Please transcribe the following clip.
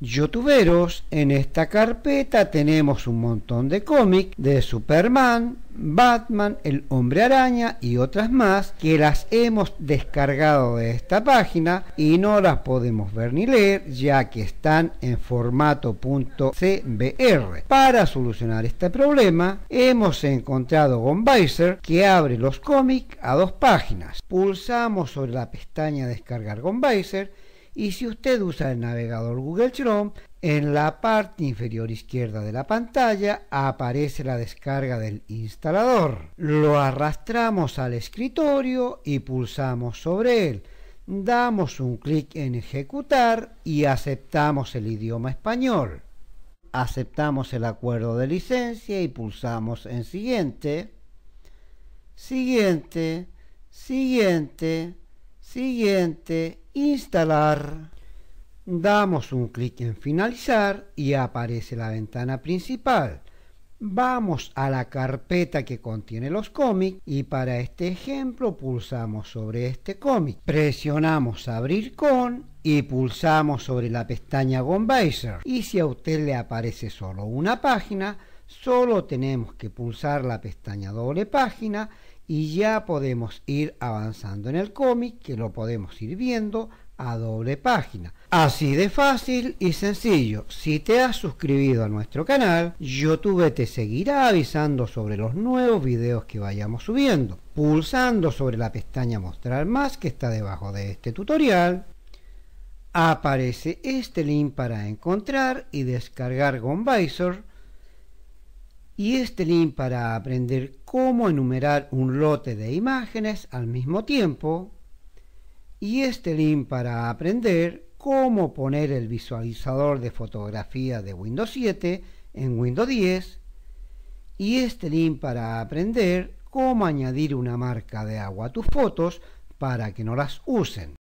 Youtuberos, en esta carpeta tenemos un montón de cómics de Superman, Batman, El Hombre Araña y otras más que las hemos descargado de esta página y no las podemos ver ni leer ya que están en formato .cbr. Para solucionar este problema hemos encontrado Gombizer que abre los cómics a dos páginas. Pulsamos sobre la pestaña descargar Gombizer y si usted usa el navegador Google Chrome, en la parte inferior izquierda de la pantalla aparece la descarga del instalador. Lo arrastramos al escritorio y pulsamos sobre él. Damos un clic en ejecutar y aceptamos el idioma español. Aceptamos el acuerdo de licencia y pulsamos en siguiente. Siguiente, siguiente, siguiente instalar. Damos un clic en finalizar y aparece la ventana principal. Vamos a la carpeta que contiene los cómics y para este ejemplo pulsamos sobre este cómic. Presionamos abrir con y pulsamos sobre la pestaña gombizer Y si a usted le aparece solo una página, solo tenemos que pulsar la pestaña doble página y ya podemos ir avanzando en el cómic, que lo podemos ir viendo a doble página. Así de fácil y sencillo. Si te has suscribido a nuestro canal, YouTube te seguirá avisando sobre los nuevos videos que vayamos subiendo. Pulsando sobre la pestaña Mostrar más que está debajo de este tutorial, aparece este link para encontrar y descargar Gonvisor y este link para aprender cómo enumerar un lote de imágenes al mismo tiempo y este link para aprender cómo poner el visualizador de fotografía de Windows 7 en Windows 10 y este link para aprender cómo añadir una marca de agua a tus fotos para que no las usen.